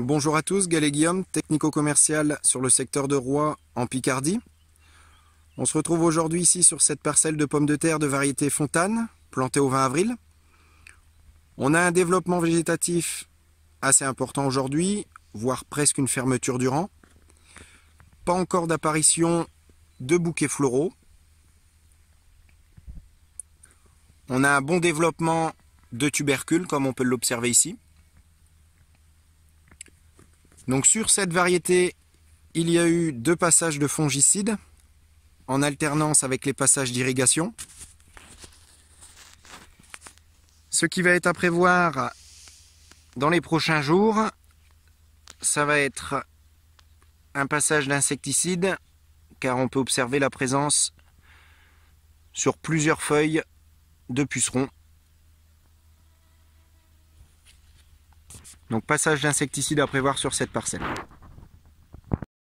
bonjour à tous, Galé Guillaume, technico-commercial sur le secteur de Roi en Picardie. On se retrouve aujourd'hui ici sur cette parcelle de pommes de terre de variété Fontane, plantée au 20 avril. On a un développement végétatif assez important aujourd'hui, voire presque une fermeture du rang. Pas encore d'apparition de bouquets floraux. On a un bon développement de tubercules comme on peut l'observer ici. Donc sur cette variété, il y a eu deux passages de fongicides en alternance avec les passages d'irrigation. Ce qui va être à prévoir dans les prochains jours, ça va être un passage d'insecticide car on peut observer la présence sur plusieurs feuilles de pucerons Donc passage d'insecticides à prévoir sur cette parcelle.